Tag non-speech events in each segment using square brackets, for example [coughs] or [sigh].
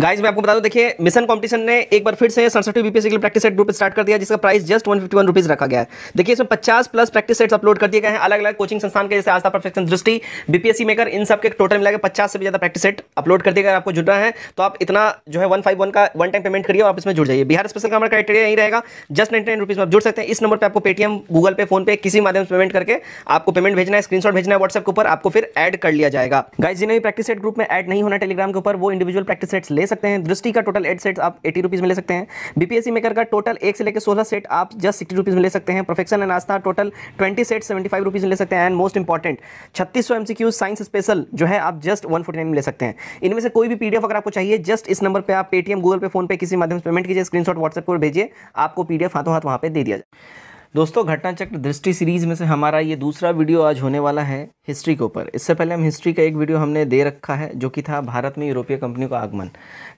guys मैं आपको बता दूं देखिए मिशन कंपटीशन ने एक बार फिर से सड़सठ बीपीएससी के लिए प्रैक्टिस सेट ग्रुप स्टार्ट कर दिया जिसका price just one fifty one rupees रखा गया है देखिए इसमें पचास प्लस प्रैक्टिस सेट्स अपलोड कर दिए गए हैं अलग अलग कोचिंग संस्थान के जैसे Aastha perfection Drishti BPSC maker इन सब के टोटल के पचास से भी ज्यादा प्रैक्टिस सेट अपलोड कर दिया गए आपको जुड़ना है तो आप इतना जो है वन फाइव वन का वन टाइम पेमेंट करिए आप इसमें जुड़ जाइए बिहार स्पेशल का हमारा क्राइटेरिया यही रहेगा जस्ट नाइन नाइन रुपीज में आप जुड़ सकते हैं इस नंबर पर आपको पेटीएम गूगल पे फोन पे किसी माध्यम से पेमेंट करके आपको पेमेंट भेजना है स्क्रीनशॉट भेजना है व्हाट्सएप के ऊपर आपको फिर एड कर लिया जाएगा गाइस जिन्हें प्रैक्टिस सेट ग्रुप में एड नहीं होना टेलीग्राम के ऊपर वो इंडिविजुअल प्रैक्टिस सेट्स ले ले सकते हैं दृष्टि का टोटल एट सेट आप एटी रुपीज़ में ले सकते हैं बीपीएससी मेकर का टोटल एक से लेकर सोलह सेट आप जस्ट सिक्सटी रुपीज़ में ले सकते हैं profession and Aastha total twenty set seventy five rupees में ले सकते हैं एंड मोस्ट इंपॉर्टेंट छत्तीस सौ M C Q science special जो है आप जस्ट वन फोर्टी नाइन में ले सकते हैं इनमें से कोई भी पीडीएफ अगर आपको चाहिए जस्ट इस नंबर पर आप पेटीएम गूगल पे फोन पे किसी माध्यम से पेमेंट कीजिए स्क्रीनशॉट व्हाट्सएप पर भेजिए आपको पीडीएफ हाथों हाथ वहाँ पर दे दिया जाए दोस्तों घटनाचक्र दृष्टि सीरीज में से हमारा ये दूसरा वीडियो आज होने वाला है हिस्ट्री के ऊपर इससे पहले हम हिस्ट्री का एक वीडियो हमने दे रखा है जो कि था भारत में यूरोपीय कंपनी का आगमन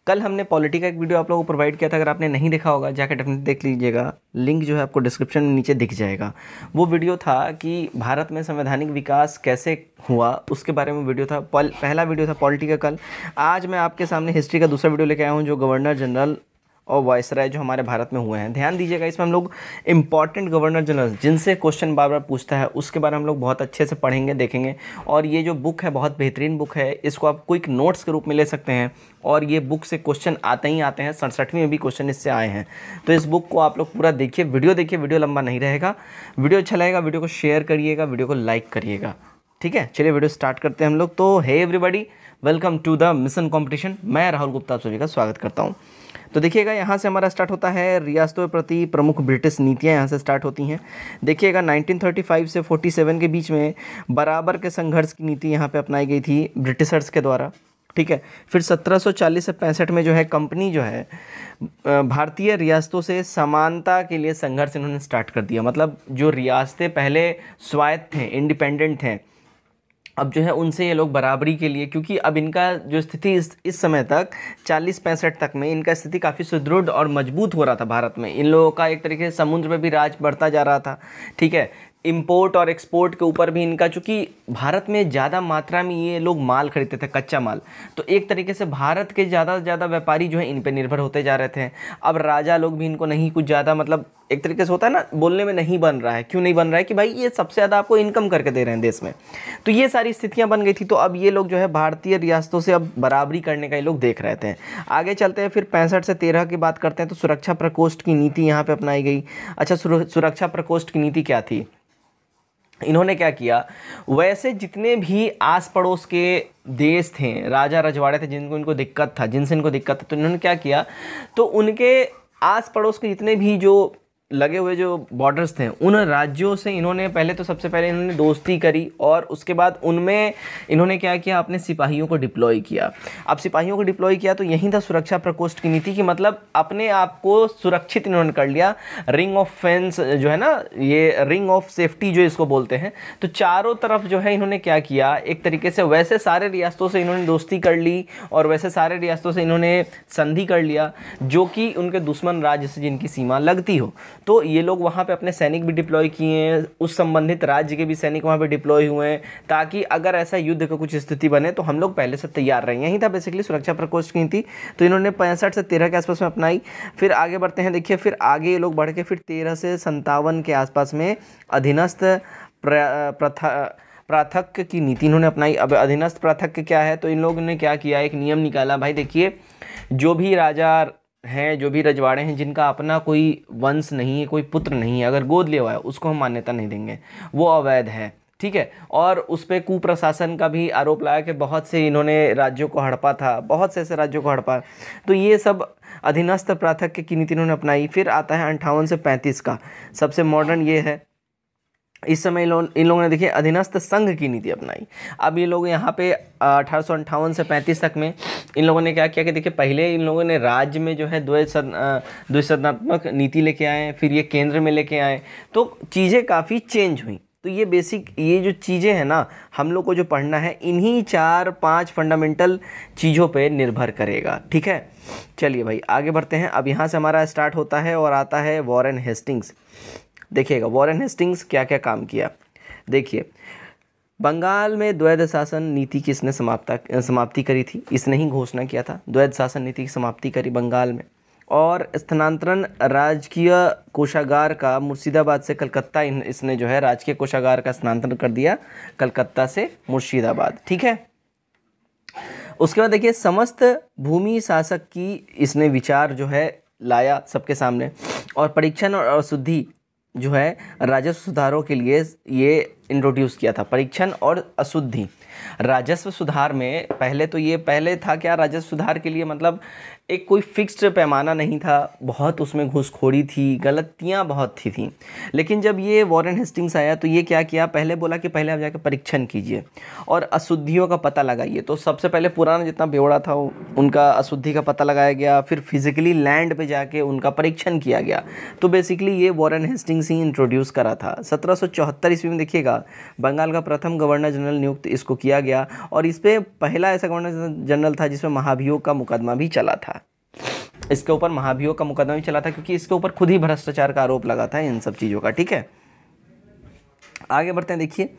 कल हमने पॉलिटी का एक वीडियो आप लोगों को प्रोवाइड किया था अगर आपने नहीं देखा होगा जाकर डेफिनेटली देख लीजिएगा लिंक जो है आपको डिस्क्रिप्शन में नीचे दिख जाएगा वो वीडियो था कि भारत में संवैधानिक विकास कैसे हुआ उसके बारे में वीडियो था पहला वीडियो था पॉलिटी का कल आज मैं आपके सामने हिस्ट्री का दूसरा वीडियो लेके आया हूँ जो गवर्नर जनरल और वायसराय जो हमारे भारत में हुए हैं ध्यान दीजिएगा इसमें हम लोग इंपॉर्टेंट गवर्नर जनरल जिनसे क्वेश्चन बार बार पूछता है उसके बारे में हम लोग बहुत अच्छे से पढ़ेंगे देखेंगे और ये जो बुक है बहुत बेहतरीन बुक है इसको आप क्विक नोट्स के रूप में ले सकते हैं और ये बुक से क्वेश्चन आते ही आते हैं सड़सठवीं में भी क्वेश्चन इससे आए हैं तो इस बुक को आप लोग पूरा देखिए वीडियो देखिए वीडियो लंबा नहीं रहेगा वीडियो अच्छा लगेगा वीडियो को शेयर करिएगा वीडियो को लाइक करिएगा ठीक है चलिए वीडियो स्टार्ट करते हैं हम लोग तो है everybody welcome to the mission competition मैं राहुल गुप्ता आप सभी का स्वागत करता हूँ तो देखिएगा यहाँ से हमारा स्टार्ट होता है रियासतों के प्रति प्रमुख ब्रिटिश नीतियाँ यहाँ से स्टार्ट होती हैं देखिएगा 1935 से 47 के बीच में बराबर के संघर्ष की नीति यहाँ पे अपनाई गई थी ब्रिटिशर्स के द्वारा ठीक है फिर 1740 से पैंसठ में जो है कंपनी जो है भारतीय रियासतों से समानता के लिए संघर्ष इन्होंने स्टार्ट कर दिया मतलब जो रियासतें पहले स्वायत्त थे इंडिपेंडेंट थे अब जो है उनसे ये लोग बराबरी के लिए क्योंकि अब इनका जो स्थिति इस इस समय तक चालीस पैंसठ तक में इनका स्थिति काफ़ी सुदृढ़ और मजबूत हो रहा था भारत में इन लोगों का एक तरीके से समुद्र में भी राज बढ़ता जा रहा था ठीक है इम्पोर्ट और एक्सपोर्ट के ऊपर भी इनका चूँकि भारत में ज़्यादा मात्रा में ये लोग माल खरीदते थे कच्चा माल तो एक तरीके से भारत के ज़्यादा से ज़्यादा व्यापारी जो है इन पर निर्भर होते जा रहे थे अब राजा लोग भी इनको नहीं कुछ ज़्यादा मतलब एक तरीके से होता है ना बोलने में नहीं बन रहा है क्यों नहीं बन रहा है कि भाई ये सबसे ज़्यादा आपको इनकम करके दे रहे हैं देश में तो ये सारी स्थितियाँ बन गई थी तो अब ये लोग जो है भारतीय रियासतों से अब बराबरी करने का ये लोग देख रहे थे आगे चलते हैं फिर पैंसठ से तेरह की बात करते हैं तो सुरक्षा प्रकोष्ठ की नीति यहाँ पर अपनाई गई अच्छा सुरक्षा प्रकोष्ठ की नीति क्या थी इन्होंने क्या किया वैसे जितने भी आस पड़ोस के देश थे राजा रजवाड़े थे जिनको इनको दिक्कत था जिनसे इनको दिक्कत था तो इन्होंने क्या किया तो उनके आस पड़ोस के जितने भी जो लगे हुए जो बॉर्डर्स थे उन राज्यों से इन्होंने पहले तो सबसे पहले इन्होंने दोस्ती करी और उसके बाद उनमें इन्होंने क्या किया अपने सिपाहियों को डिप्लॉय किया अब सिपाहियों को डिप्लॉय किया तो यहीं था सुरक्षा प्रकोष्ठ की नीति कि मतलब अपने आप को सुरक्षित इन्होंने कर लिया रिंग ऑफ फेंस जो है ना ये रिंग ऑफ सेफ्टी जो इसको बोलते हैं तो चारों तरफ जो है इन्होंने क्या किया एक तरीके से वैसे सारे रियासतों से इन्होंने दोस्ती कर ली और वैसे सारे रियासतों से इन्होंने संधि कर लिया जो कि उनके दुश्मन राज्य से जिनकी सीमा लगती हो तो ये लोग वहाँ पे अपने सैनिक भी डिप्लॉय किए हैं उस संबंधित राज्य के भी सैनिक वहाँ पे डिप्लॉय हुए हैं ताकि अगर ऐसा युद्ध का कुछ स्थिति बने तो हम लोग पहले से तैयार रहें यहीं था बेसिकली सुरक्षा प्रकोष्ठ की थी तो इन्होंने पैंसठ से तेरह के आसपास में अपनाई फिर आगे बढ़ते हैं देखिए फिर आगे ये लोग बढ़ के फिर तेरह से संतावन के आसपास में अधीनस्थ प्रथा प्राथक की नीति इन्होंने अपनाई अब अधीनस्थ प्राथक्य क्या है तो इन लोगों ने क्या किया एक नियम निकाला भाई देखिए जो भी राजा हैं जो भी रजवाड़े हैं जिनका अपना कोई वंश नहीं है कोई पुत्र नहीं है अगर गोद ले हुआ है उसको हम मान्यता नहीं देंगे वो अवैध है ठीक है और उस पर कुप्रशासन का भी आरोप लगाया कि बहुत से इन्होंने राज्यों को हड़पा था बहुत से ऐसे राज्यों को हड़पा तो ये सब अधीनस्थ प्राथक की नीति इन्होंने अपनाई फिर आता है अंठावन से पैंतीस का सबसे मॉडर्न ये है इस समय इन इन लोगों ने देखिए अधीनस्थ संघ की नीति अपनाई अब ये लोग यहाँ पे अठारह से पैंतीस तक में इन लोगों ने क्या किया कि देखिए पहले इन लोगों ने राज्य में जो है द्वैसदनात्मक नीति लेके आए फिर ये केंद्र में लेके आए तो चीज़ें काफ़ी चेंज हुई तो ये बेसिक ये जो चीज़ें हैं ना हम लोग को जो पढ़ना है इन्हीं चार पाँच फंडामेंटल चीज़ों पर निर्भर करेगा ठीक है चलिए भाई आगे बढ़ते हैं अब यहाँ से हमारा स्टार्ट होता है और आता है वॉरन हेस्टिंग्स देखिएगा वॉरेन हेस्टिंग्स क्या क्या काम किया देखिए बंगाल में द्वैध शासन नीति की इसने समाप्ता समाप्ति करी थी इसने ही घोषणा किया था द्वैध शासन नीति की समाप्ति करी बंगाल में और स्थानांतरण राजकीय कोषागार का मुर्शिदाबाद से कलकत्ता इसने जो है राजकीय कोषागार का स्थानांतरण कर दिया कलकत्ता से मुर्शिदाबाद ठीक है उसके बाद देखिए समस्त भूमि शासक की इसने विचार जो है लाया सबके सामने और परीक्षण और अशुद्धि जो है राजस्व सुधारों के लिए ये इंट्रोड्यूस किया था परीक्षण और अशुद्धि राजस्व सुधार में पहले तो ये पहले था क्या राजस्व सुधार के लिए मतलब एक कोई फिक्स्ड पैमाना नहीं था बहुत उसमें घुसखोरी थी गलतियाँ बहुत थी थी लेकिन जब ये वॉरेन हेस्टिंग्स आया तो ये क्या किया पहले बोला कि पहले आप जाकर परीक्षण कीजिए और अशुद्धियों का पता लगाइए तो सबसे पहले पुराना जितना बेवड़ा था उनका अशुद्धि का पता लगाया गया फिर फिज़िकली लैंड पर जाके उनका परीक्षण किया गया तो बेसिकली ये वॉरन हेस्टिंग्स ही इंट्रोड्यूस करा था सत्रह ईस्वी में देखिएगा बंगाल का प्रथम गवर्नर जनरल नियुक्त इसको किया गया और इस पर पहला ऐसा गवर्नर जनरल था जिसमें महाभियोग का मुकदमा भी चला था इसके ऊपर महाभियोग का मुकदमा भी चला था क्योंकि इसके ऊपर खुद ही भ्रष्टाचार का आरोप लगा था इन सब चीज़ों का ठीक है आगे बढ़ते हैं देखिए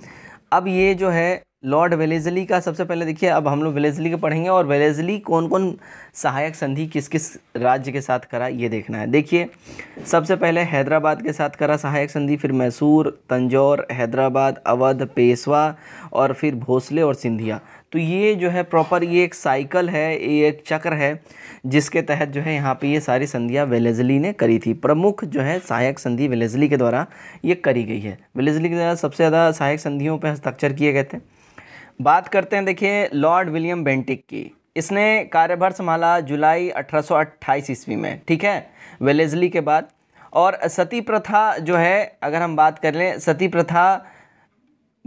अब ये जो है लॉर्ड वेलेजली का सबसे पहले देखिए अब हम लोग वेलेजली के पढ़ेंगे और वेलेजली कौन कौन सहायक संधि किस किस राज्य के साथ करा ये देखना है देखिए सबसे पहले हैदराबाद के साथ करा सहायक संधि फिर मैसूर तंजौर हैदराबाद अवध पेशवा और फिर भोसले और सिंधिया तो ये जो है प्रॉपर ये एक साइकिल है ये एक चक्र है जिसके तहत जो है यहाँ पे ये सारी संधियाँ वेलेजली ने करी थी प्रमुख जो है सहायक संधि वेलेजली के द्वारा ये करी गई है वेलेजली के द्वारा सबसे ज़्यादा सहायक संधियों पर हस्ताक्षर किए गए थे बात करते हैं देखिए लॉर्ड विलियम बेंटिक की इसने कार्यभार संभाला जुलाई अठारह ईस्वी में ठीक है वेलेजली के बाद और सती प्रथा जो है अगर हम बात कर लें सती प्रथा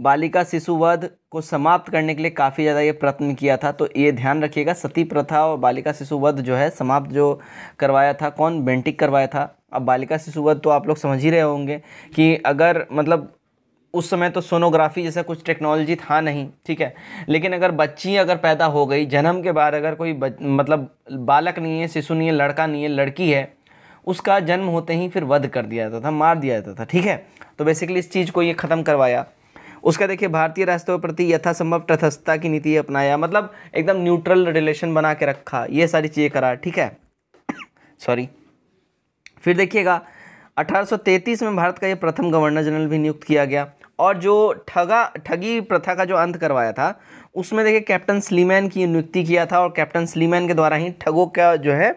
बालिका शिशुवध को समाप्त करने के लिए काफ़ी ज़्यादा ये प्रयत्न किया था तो ये ध्यान रखिएगा सती प्रथा और बालिका शिशुवध जो है समाप्त जो करवाया था कौन बेंटिक करवाया था अब बालिका शिशुवध तो आप लोग समझ ही रहे होंगे कि अगर मतलब उस समय तो सोनोग्राफी जैसा कुछ टेक्नोलॉजी था नहीं ठीक है लेकिन अगर बच्ची अगर पैदा हो गई जन्म के बाद अगर कोई बच, मतलब बालक नहीं है शिशु नहीं है लड़का नहीं है लड़की है उसका जन्म होते ही फिर वध कर दिया जाता था मार दिया जाता था ठीक है तो बेसिकली इस चीज़ को ये ख़त्म करवाया उसका देखिए भारतीय राष्ट्रों के प्रति यथासंभव तथस्थता की नीति अपनाया मतलब एकदम न्यूट्रल रिलेशन बना के रखा ये सारी चीज़ें करा ठीक है सॉरी फिर देखिएगा 1833 में भारत का ये प्रथम गवर्नर जनरल भी नियुक्त किया गया और जो ठगा ठगी प्रथा का जो अंत करवाया था उसमें देखिए कैप्टन स्लीमैन की नियुक्ति किया था और कैप्टन स्लीमैन के द्वारा ही ठगों का जो है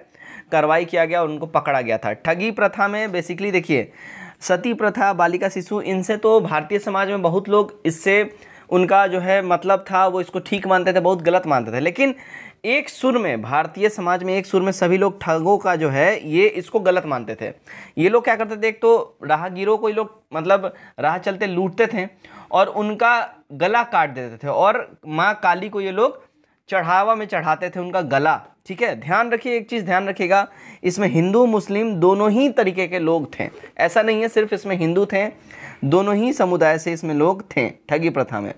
कार्रवाई किया गया और उनको पकड़ा गया था ठगी प्रथा में बेसिकली देखिए सती प्रथा बालिका शिशु इनसे तो भारतीय समाज में बहुत लोग इससे उनका जो है मतलब था वो इसको ठीक मानते थे बहुत गलत मानते थे लेकिन एक सुर में भारतीय समाज में एक सुर में सभी लोग ठगों का जो है ये इसको गलत मानते थे ये लोग क्या करते थे एक तो राहगीरों को ये लोग मतलब राह चलते लूटते थे और उनका गला काट देते थे और माँ काली को ये लोग चढ़ावा में चढ़ाते थे उनका गला ठीक है ध्यान रखिए एक चीज़ ध्यान रखिएगा इसमें हिंदू मुस्लिम दोनों ही तरीके के लोग थे ऐसा नहीं है सिर्फ इसमें हिंदू थे दोनों ही समुदाय से इसमें लोग थे ठगी प्रथा में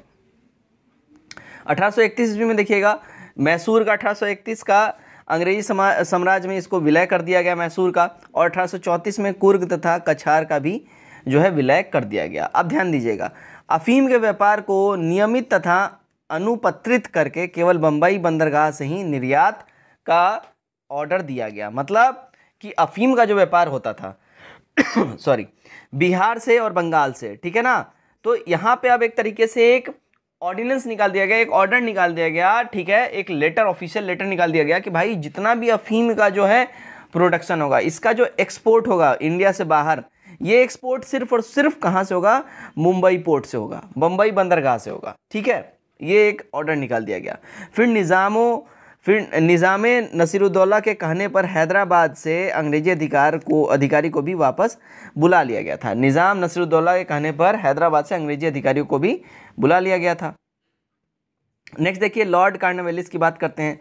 1831 ईस्वी में देखिएगा मैसूर का 1831 का अंग्रेजी साम्राज्य में इसको विलय कर दिया गया मैसूर का और 1834 में कुर्ग तथा कछार का भी जो है विलय कर दिया गया अब ध्यान दीजिएगा अफीम के व्यापार को नियमित तथा अनुपत्रित करके केवल बम्बई बंदरगाह से ही निर्यात का ऑर्डर दिया गया मतलब कि अफीम का जो व्यापार होता था सॉरी [coughs] बिहार से और बंगाल से ठीक है ना तो यहाँ पे अब एक तरीके से एक ऑर्डिनेंस निकाल दिया गया एक ऑर्डर निकाल दिया गया ठीक है एक लेटर ऑफिशियल लेटर निकाल दिया गया कि भाई जितना भी अफीम का जो है प्रोडक्शन होगा इसका जो एक्सपोर्ट होगा इंडिया से बाहर ये एक्सपोर्ट सिर्फ और सिर्फ कहाँ से होगा मुंबई पोर्ट से होगा बम्बई बंदरगाह से होगा ठीक है ये एक ऑर्डर निकाल दिया गया फिर निज़ामों फिर निज़ाम नसीरुद्दौला के कहने पर हैदराबाद से अंग्रेजी अधिकार को अधिकारी को भी वापस बुला लिया गया था निज़ाम नसीरुद्दौला के कहने पर हैदराबाद से अंग्रेजी अधिकारियों को भी बुला लिया गया था नेक्स्ट देखिए लॉर्ड कार्नवेलिस की बात करते हैं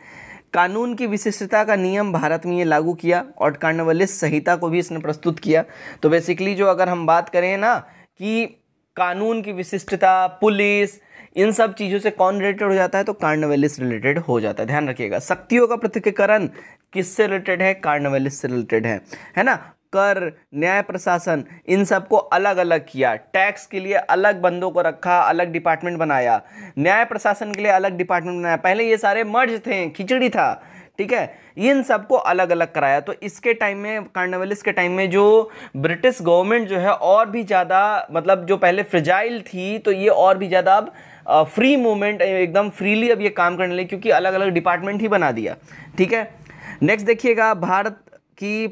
कानून की विशिष्टता का नियम भारत में ये लागू किया और कार्नवेलिस संहिता को भी इसने प्रस्तुत किया तो बेसिकली जो अगर हम बात करें ना कि कानून की विशिष्टता पुलिस इन सब चीज़ों से कौन रिलेटेड हो जाता है तो कार्नवेलिस रिलेटेड हो जाता है ध्यान रखिएगा शक्तियों का पृथ्वीकरण किससे रिलेटेड है कार्नवेलिस से रिलेटेड है है ना कर न्याय प्रशासन इन सब को अलग अलग किया टैक्स के लिए अलग बंदों को रखा अलग डिपार्टमेंट बनाया न्याय प्रशासन के लिए अलग डिपार्टमेंट बनाया पहले ये सारे मर्ज थे खिचड़ी था ठीक है इन सबको अलग अलग कराया तो इसके टाइम में कार्नवलिस के टाइम में जो ब्रिटिश गवर्नमेंट जो है और भी ज़्यादा मतलब जो पहले फ्रिजाइल थी तो ये और भी ज़्यादा अब फ्री मूवमेंट एकदम फ्रीली अब ये काम करने लगे क्योंकि अलग अलग डिपार्टमेंट ही बना दिया ठीक है नेक्स्ट देखिएगा भारत की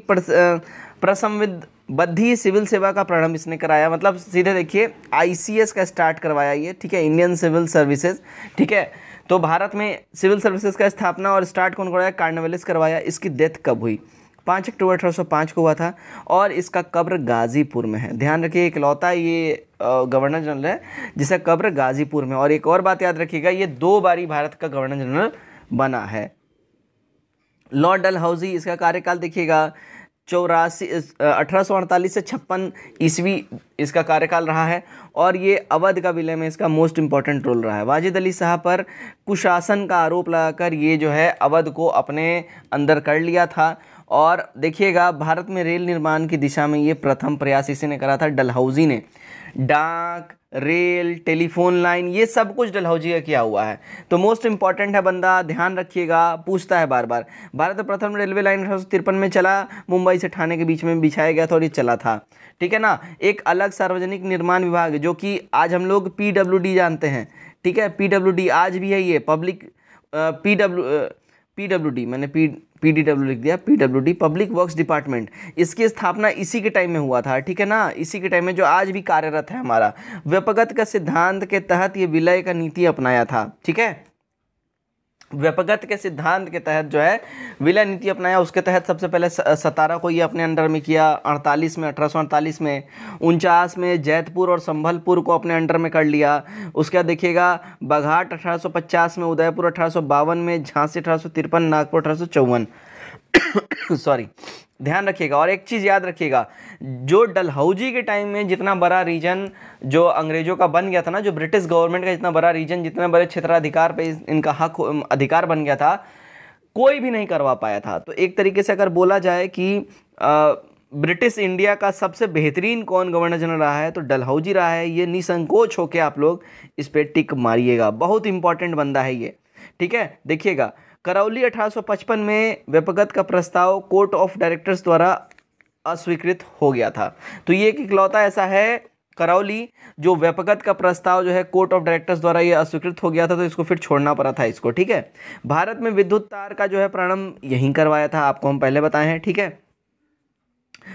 बद्धी सिविल सेवा का प्रारंभ इसने कराया मतलब सीधे देखिए आईसीएस का स्टार्ट करवाया ये ठीक है इंडियन सिविल सर्विसेज ठीक है तो भारत में सिविल सर्विसेज का स्थापना और स्टार्ट कौन करवाया कार्नवेलिस करवाया इसकी डेथ कब हुई पाँच अक्टूबर अठारह को हुआ था और इसका कब्र गाज़ीपुर में है ध्यान रखिए इकलौता ये गवर्नर जनरल है जिसका कब्र गाजीपुर में और एक और बात याद रखिएगा ये दो बारी भारत का गवर्नर जनरल बना है लॉर्ड हाउजी इसका कार्यकाल देखिएगा चौरासी अठारह से छप्पन ईस्वी इसका कार्यकाल रहा है और ये अवध का विलय में इसका मोस्ट इम्पॉर्टेंट रोल रहा है वाजिद अली शाह पर कुशासन का आरोप लगाकर ये जो है अवध को अपने अंदर कर लिया था और देखिएगा भारत में रेल निर्माण की दिशा में ये प्रथम प्रयास इसी ने करा था डलहौजी ने डाक रेल टेलीफोन लाइन ये सब कुछ डलहौजी का किया हुआ है तो मोस्ट इंपॉर्टेंट है बंदा ध्यान रखिएगा पूछता है बार बार भारत प्रथम रेलवे लाइन अठारह में चला मुंबई से ठाणे के बीच में बिछाया गया था और ये चला था ठीक है ना एक अलग सार्वजनिक निर्माण विभाग जो कि आज हम लोग पी जानते हैं ठीक है पी आज भी है ये पब्लिक पी पीडब्ल्यूडी मैंने पी डब्ल्यू लिख दिया पीडब्ल्यूडी पब्लिक वर्क्स डिपार्टमेंट इसकी स्थापना इसी के टाइम में हुआ था ठीक है ना इसी के टाइम में जो आज भी कार्यरत है हमारा व्यपगत का सिद्धांत के तहत ये विलय का नीति अपनाया था ठीक है व्यपगत के सिद्धांत के तहत जो है विलय नीति अपनाया उसके तहत सबसे पहले सतारा को ये अपने अंडर में किया अड़तालीस में अठारह में उनचास में जैतपुर और संभलपुर को अपने अंडर में कर लिया उसके बाद देखिएगा बघाट 1850 में उदयपुर अठारह में झांसी अठारह नागपुर अठारह सॉरी [coughs] ध्यान रखिएगा और एक चीज़ याद रखिएगा जो डलहौजी के टाइम में जितना बड़ा रीजन जो अंग्रेज़ों का बन गया था ना जो ब्रिटिश गवर्नमेंट का जितना बड़ा रीजन जितने बड़े क्षेत्राधिकार पे इनका हक अधिकार बन गया था कोई भी नहीं करवा पाया था तो एक तरीके से अगर बोला जाए कि ब्रिटिश इंडिया का सबसे बेहतरीन कौन गवर्नर जनरल रहा है तो डलहौजी रहा है ये निसंकोच होकर आप लोग इस पर टिक मारिएगा बहुत इंपॉर्टेंट बंदा है ये ठीक है देखिएगा करौली 1855 में व्यपगत का प्रस्ताव कोर्ट ऑफ डायरेक्टर्स द्वारा अस्वीकृत हो गया था तो ये एक इकलौता ऐसा है करौली जो व्यपगत का प्रस्ताव जो है कोर्ट ऑफ डायरेक्टर्स द्वारा ये अस्वीकृत हो गया था तो इसको फिर छोड़ना पड़ा था इसको ठीक है भारत में विद्युत तार का जो है प्रारंभ यहीं करवाया था आपको हम पहले बताए हैं ठीक है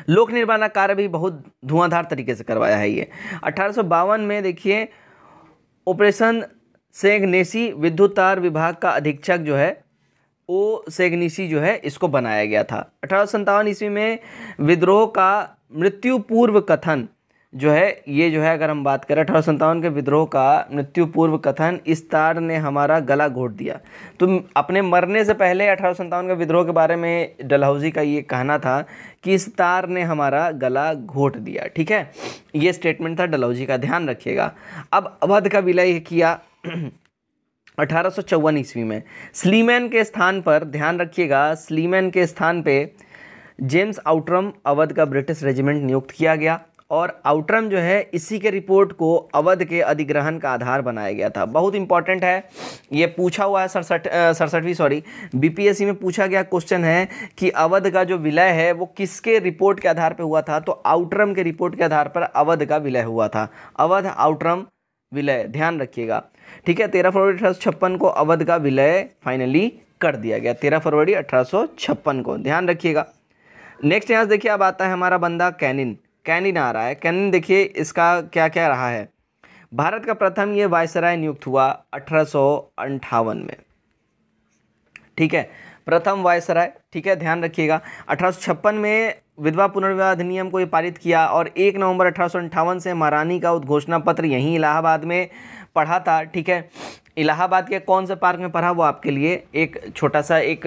लोक निर्माण कार्य भी बहुत धुआंधार तरीके से करवाया है ये अठारह में देखिए ऑपरेशन सेंगनेसी विद्युत तार विभाग का अधीक्षक जो है ओ सेगनीसी जो है इसको बनाया गया था अठारह ईस्वी में विद्रोह का मृत्यु पूर्व कथन जो है ये जो है अगर हम बात करें अठारह के विद्रोह का मृत्यु पूर्व कथन इस तार ने हमारा गला घोट दिया तो अपने मरने से पहले अठारह के विद्रोह के बारे में डलहौजी का ये कहना था कि इस तार ने हमारा गला घोट दिया ठीक है ये स्टेटमेंट था डलहौजी का ध्यान रखिएगा अब अवध का विलय किया अठारह ईस्वी में स्लीमैन के स्थान पर ध्यान रखिएगा स्लीमैन के स्थान पे जेम्स आउटरम अवध का ब्रिटिश रेजिमेंट नियुक्त किया गया और आउटरम जो है इसी के रिपोर्ट को अवध के अधिग्रहण का आधार बनाया गया था बहुत इंपॉर्टेंट है ये पूछा हुआ है सड़सठ सड़सठवीं सॉरी बीपीएससी में पूछा गया क्वेश्चन है कि अवध का जो विलय है वो किसके रिपोर्ट के आधार पर हुआ था तो आउटरम के रिपोर्ट के आधार पर अवध का विलय हुआ था अवध आउटरम विलय ध्यान रखिएगा ठीक है तेरह फरवरी अठारह को अवध का विलय फाइनली कर दिया गया तेरह फरवरी अठारह को ध्यान रखिएगा नेक्स्ट यहाँ देखिए अब आता है हमारा बंदा कैनिन कैनिन आ रहा है कैनिन देखिए इसका क्या क्या रहा है भारत का प्रथम ये वायसराय नियुक्त हुआ अठारह में ठीक है प्रथम वायसराय ठीक है ध्यान रखिएगा अठारह में विधवा पुनर्विवाह अधिनियम को ये पारित किया और 1 नवंबर अठारह से महारानी का उद्घोषणा पत्र यहीं इलाहाबाद में पढ़ा था ठीक है इलाहाबाद के कौन से पार्क में पढ़ा वो आपके लिए एक छोटा सा एक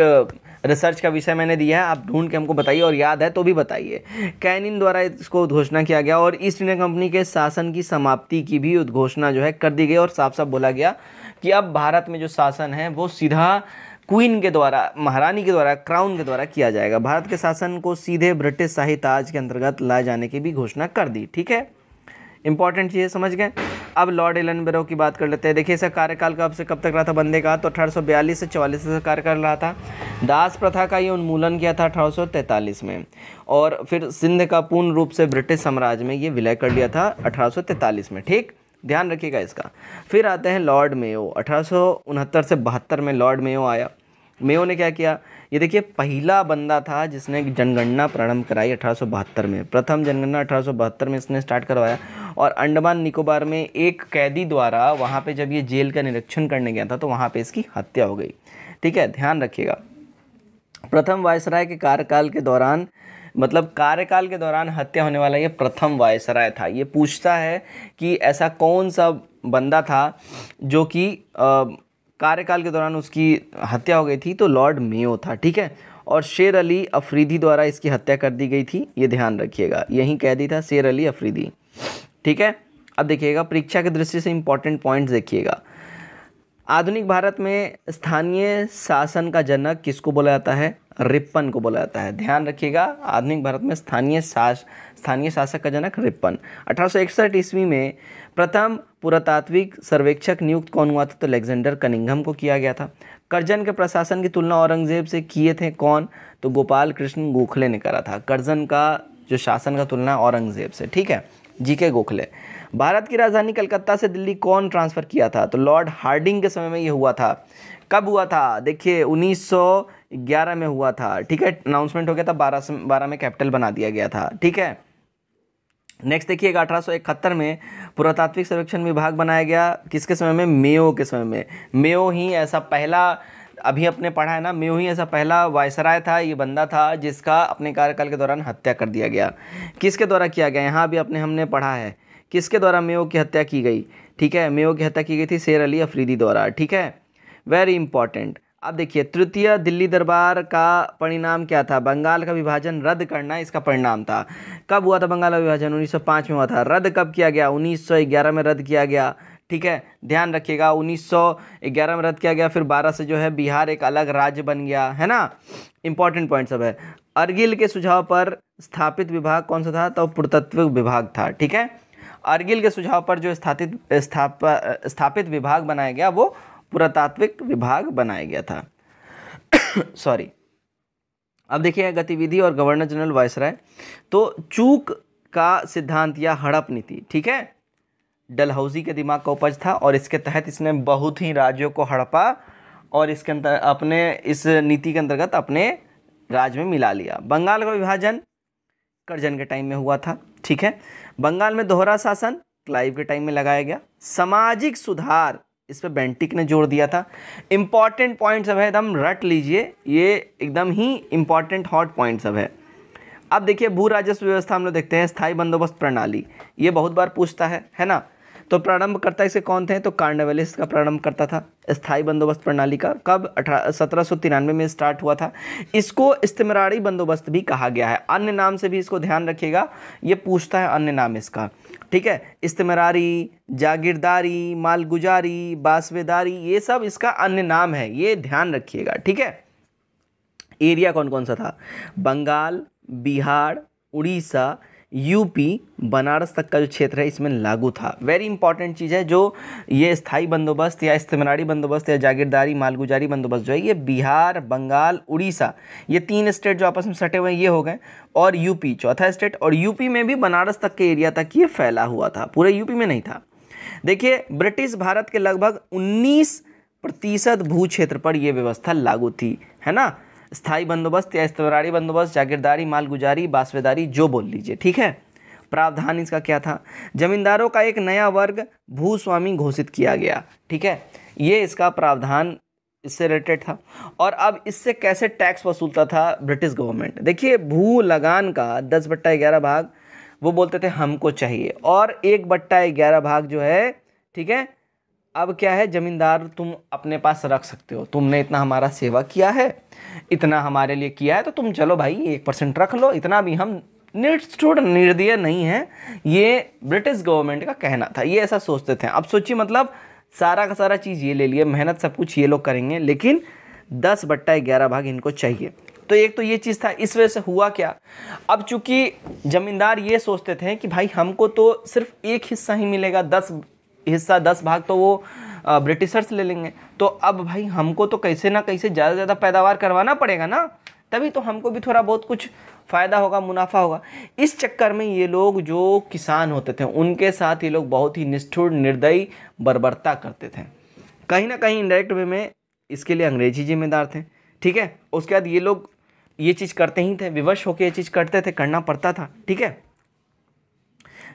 रिसर्च का विषय मैंने दिया है आप ढूंढ के हमको बताइए और याद है तो भी बताइए कैनिन द्वारा इसको उद्घोषणा किया गया और ईस्ट इंडिया कंपनी के शासन की समाप्ति की भी उद्घोषणा जो है कर दी गई और साफ साफ बोला गया कि अब भारत में जो शासन है वो सीधा क्वीन के द्वारा महारानी के द्वारा क्राउन के द्वारा किया जाएगा भारत के शासन को सीधे ब्रिटिश साहित्य के अंतर्गत लाए जाने की भी घोषणा कर दी ठीक है इंपॉर्टेंट चीज़ें समझ गए अब लॉर्ड बेरो की बात कर लेते हैं देखिए इसका कार्यकाल कब से कब तक रहा था बंदे का तो अठारह से चौवालीस से कार्यकाल रहा था दास प्रथा का ये उन्मूलन किया था अठारह में और फिर सिंध का पूर्ण रूप से ब्रिटिश साम्राज्य में ये विलय कर लिया था अठारह में ठीक ध्यान रखिएगा इसका फिर आते हैं लॉर्ड मेयो अठारह से बहत्तर में लॉर्ड मेयो आया मेयो ने क्या किया ये देखिए पहला बंदा था जिसने जनगणना प्रारंभ कराई अठारह में प्रथम जनगणना अठारह में इसने स्टार्ट करवाया और अंडमान निकोबार में एक कैदी द्वारा वहाँ पे जब ये जेल का निरीक्षण करने गया था तो वहाँ पे इसकी हत्या हो गई ठीक है ध्यान रखिएगा प्रथम वायसराय के कार्यकाल के दौरान मतलब कार्यकाल के दौरान हत्या होने वाला ये प्रथम वायसराय था ये पूछता है कि ऐसा कौन सा बंदा था जो कि कार्यकाल के दौरान उसकी हत्या हो गई थी तो लॉर्ड मेयो था ठीक है और शेर अली अफरीदी द्वारा इसकी हत्या कर दी गई थी ये ध्यान रखिएगा यही कैदी था शेर अली अफरीदी ठीक है अब देखिएगा परीक्षा के दृष्टि से इम्पॉर्टेंट पॉइंट्स देखिएगा आधुनिक भारत में स्थानीय शासन का जनक किसको बोला जाता है रिप्पन को बोला जाता है ध्यान रखिएगा आधुनिक भारत में स्थानीय शास स्थानीय शासक का जनक रिप्पन अठारह ईस्वी में प्रथम पुरातात्विक सर्वेक्षक नियुक्त कौन हुआ था तो अलेक्जेंडर कनिंघम को किया गया था कर्जन के प्रशासन की तुलना औरंगजेब से किए थे कौन तो गोपाल कृष्ण गोखले ने करा था कर्जन का जो शासन का तुलना औरंगजेब से ठीक है जी के गोखले भारत की राजधानी कलकत्ता से दिल्ली कौन ट्रांसफ़र किया था तो लॉर्ड हार्डिंग के समय में ये हुआ था कब हुआ था देखिए उन्नीस सौ ग्यारह में हुआ था ठीक है अनाउंसमेंट हो गया था बारह से बारह में कैपिटल बना दिया गया था ठीक है नेक्स्ट देखिएगा अठारह में पुरातात्विक सर्वेक्षण विभाग बनाया गया किसके समय में मेयो के समय में मेयो ही ऐसा पहला अभी अपने पढ़ा है ना मेयो ही ऐसा पहला वायसराय था ये बंदा था जिसका अपने कार्यकाल के दौरान हत्या कर दिया गया किसके द्वारा किया गया यहाँ अभी अपने हमने पढ़ा है किसके द्वारा मेयो की हत्या की गई ठीक है मेयो की हत्या की गई थी शेर अली अफरीदी द्वारा ठीक है वेरी इंपॉर्टेंट अब देखिए तृतीय दिल्ली दरबार का परिणाम क्या था बंगाल का विभाजन रद्द करना इसका परिणाम था कब हुआ था बंगाल का विभाजन 1905 में हुआ था रद्द कब किया गया 1911 में रद्द किया गया ठीक है ध्यान रखिएगा 1911 में रद्द किया गया फिर 12 से जो है बिहार एक अलग राज्य बन गया है ना इंपॉर्टेंट पॉइंट सब है अर्गिल के सुझाव पर स्थापित विभाग कौन सा था तो पुरातत्व विभाग था ठीक है अर्गिल के सुझाव पर जो स्थापित स्थापित विभाग बनाया गया वो पुरातात्विक विभाग बनाया गया था सॉरी [coughs] अब देखिए गतिविधि और गवर्नर जनरल वायसराय तो चूक का सिद्धांत या हड़प नीति ठीक है डलहौजी के दिमाग का उपज था और इसके तहत इसने बहुत ही राज्यों को हड़पा और इसके अंतर अपने इस नीति के अंतर्गत अपने राज्य में मिला लिया बंगाल का विभाजन करजन के टाइम में हुआ था ठीक है बंगाल में दोहरा शासन क्लाइव के टाइम में लगाया गया सामाजिक सुधार इस पर बेंटिक ने जोड़ दिया था इम्पॉर्टेंट पॉइंट सब है एकदम रट लीजिए ये एकदम ही इम्पॉर्टेंट हॉट पॉइंट सब है अब देखिए भू राजस्व व्यवस्था हम लोग देखते हैं स्थायी बंदोबस्त प्रणाली ये बहुत बार पूछता है है ना तो प्रारंभकर्ता इसे कौन थे तो कार्नवेलिस का प्रारंभ करता था स्थायी बंदोबस्त प्रणाली का कब अठारह सत्रह में स्टार्ट हुआ था इसको इस्तेमरारी बंदोबस्त भी कहा गया है अन्य नाम से भी इसको ध्यान रखिएगा ये पूछता है अन्य नाम इसका ठीक है इस्तेमरारी जागीरदारी मालगुजारी बासवेदारी ये सब इसका अन्य नाम है ये ध्यान रखिएगा ठीक है एरिया कौन कौन सा था बंगाल बिहार उड़ीसा यूपी बनारस तक का जो क्षेत्र है इसमें लागू था वेरी इंपॉर्टेंट चीज़ है जो ये स्थाई बंदोबस्त या इस्तेमारी बंदोबस्त या जागीरदारी मालगुजारी बंदोबस्त जो है ये बिहार बंगाल उड़ीसा ये तीन स्टेट जो आपस में सटे हुए हैं ये हो गए और यूपी चौथा स्टेट और यूपी में भी बनारस तक के एरिया तक ये फैला हुआ था पूरे यूपी में नहीं था देखिए ब्रिटिश भारत के लगभग उन्नीस प्रतिशत भू क्षेत्र पर यह व्यवस्था लागू थी है ना स्थाई बंदोबस्त या इस्तवरारी बंदोबस्त जागीरदारी मालगुजारी बासवेदारी जो बोल लीजिए ठीक है प्रावधान इसका क्या था जमींदारों का एक नया वर्ग भूस्वामी घोषित किया गया ठीक है ये इसका प्रावधान इससे रिलेटेड था और अब इससे कैसे टैक्स वसूलता था ब्रिटिश गवर्नमेंट देखिए भू लगान का दस बट्टा ग्यारह भाग वो बोलते थे हमको चाहिए और एक बट्टा ग्यारह भाग जो है ठीक है अब क्या है ज़मींदार तुम अपने पास रख सकते हो तुमने इतना हमारा सेवा किया है इतना हमारे लिए किया है तो तुम चलो भाई एक परसेंट रख लो इतना भी हम निष्ठुर निर्दय नहीं है ये ब्रिटिश गवर्नमेंट का कहना था ये ऐसा सोचते थे अब सोचिए मतलब सारा का सारा चीज़ ये ले लिए मेहनत सब कुछ ये लोग करेंगे लेकिन दस बट्टा ग्यारह भाग इनको चाहिए तो एक तो ये चीज़ था इस वजह से हुआ क्या अब चूंकि ज़मींदार ये सोचते थे कि भाई हमको तो सिर्फ एक हिस्सा ही मिलेगा दस हिस्सा दस भाग तो वो ब्रिटिशर्स ले लेंगे तो अब भाई हमको तो कैसे ना कैसे ज़्यादा से ज़्यादा पैदावार करवाना पड़ेगा ना तभी तो हमको भी थोड़ा बहुत कुछ फ़ायदा होगा मुनाफा होगा इस चक्कर में ये लोग जो किसान होते थे उनके साथ ये लोग बहुत ही निष्ठुर निर्दयी बर्बरता करते थे कहीं ना कहीं इनडायरेक्ट वे में इसके लिए अंग्रेजी जिम्मेदार थे ठीक है उसके बाद ये लोग ये चीज़ करते ही थे विवश होकर ये चीज़ करते थे करना पड़ता था ठीक है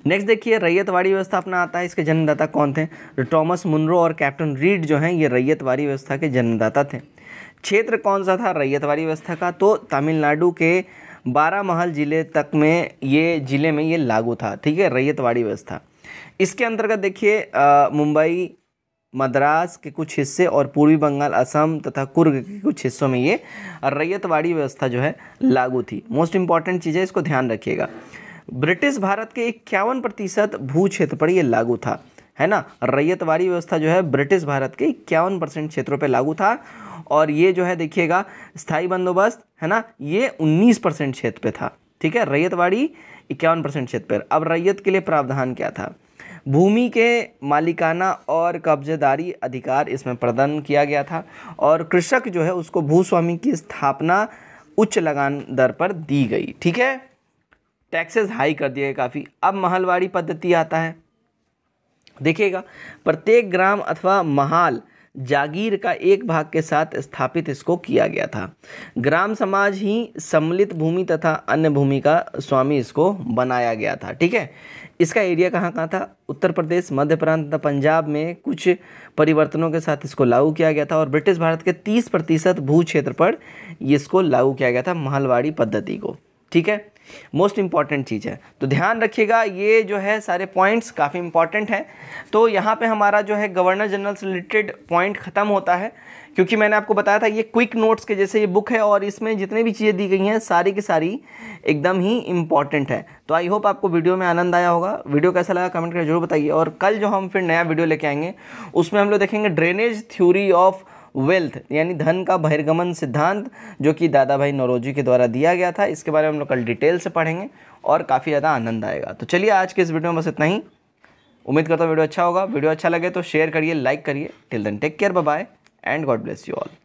नेक्स्ट देखिए रैयतवाड़ी व्यवस्था अपना आता है इसके जन्मदाता कौन थे तो टॉमस मुनरो और कैप्टन रीड जो हैं ये रैयतवाड़ी व्यवस्था के जन्मदाता थे क्षेत्र कौन सा था रैयतवाड़ी व्यवस्था का तो तमिलनाडु के बारामहल ज़िले तक में ये ज़िले में ये लागू था ठीक है रैयतवाड़ी व्यवस्था इसके अंतर्गत देखिए मुंबई मद्रास के कुछ हिस्से और पूर्वी बंगाल असम तथा कुर्ग के कुछ हिस्सों में ये रैयतवाड़ी व्यवस्था जो है लागू थी मोस्ट इंपॉर्टेंट चीज़ है इसको ध्यान रखिएगा ब्रिटिश भारत के इक्यावन प्रतिशत भू क्षेत्र पर यह लागू था है ना रैयतवारी व्यवस्था जो है ब्रिटिश भारत के इक्यावन परसेंट क्षेत्रों पर लागू था और ये जो है देखिएगा स्थायी बंदोबस्त है ना ये 19 परसेंट क्षेत्र पे था ठीक है रैयतवाड़ी इक्यावन परसेंट क्षेत्र पर अब रैयत के लिए प्रावधान क्या था भूमि के मालिकाना और कब्जेदारी अधिकार इसमें प्रदान किया गया था और कृषक जो है उसको भूस्वामी की स्थापना उच्च लगान दर पर दी गई ठीक है टैक्सेस हाई कर दिए काफ़ी अब महलवाड़ी पद्धति आता है देखिएगा प्रत्येक ग्राम अथवा महाल जागीर का एक भाग के साथ स्थापित इसको किया गया था ग्राम समाज ही सम्मिलित भूमि तथा अन्य भूमि का स्वामी इसको बनाया गया था ठीक है इसका एरिया कहाँ कहाँ था उत्तर प्रदेश मध्य प्रांत तथा पंजाब में कुछ परिवर्तनों के साथ इसको लागू किया गया था और ब्रिटिश भारत के 30 प्रतिशत भू क्षेत्र पर इसको लागू किया गया था महलवाड़ी पद्धति को ठीक है मोस्ट इम्पॉर्टेंट चीज़ है तो ध्यान रखिएगा ये जो है सारे पॉइंट्स काफ़ी इंपॉर्टेंट हैं तो यहाँ पे हमारा जो है गवर्नर जनरल से रिलेटेड पॉइंट ख़त्म होता है क्योंकि मैंने आपको बताया था ये क्विक नोट्स के जैसे ये बुक है और इसमें जितनी भी चीज़ें दी गई हैं सारी की सारी एकदम ही इंपॉर्टेंट है तो आई होप आपको वीडियो में आनंद आया होगा वीडियो कैसा लगा कमेंट करके जरूर बताइए और कल जो हम फिर नया वीडियो लेके आएंगे उसमें हम लोग देखेंगे ड्रेनेज थ्योरी ऑफ़ वेल्थ यानी धन का बहिर्गमन सिद्धांत जो कि दादा भाई नौरोजी के द्वारा दिया गया था इसके बारे में हम लोग कल डिटेल से पढ़ेंगे और काफ़ी ज़्यादा आनंद आएगा तो चलिए आज के इस वीडियो में बस इतना ही उम्मीद करता हूँ वीडियो अच्छा होगा वीडियो अच्छा लगे तो शेयर करिए लाइक करिए till then take care bye and God bless you all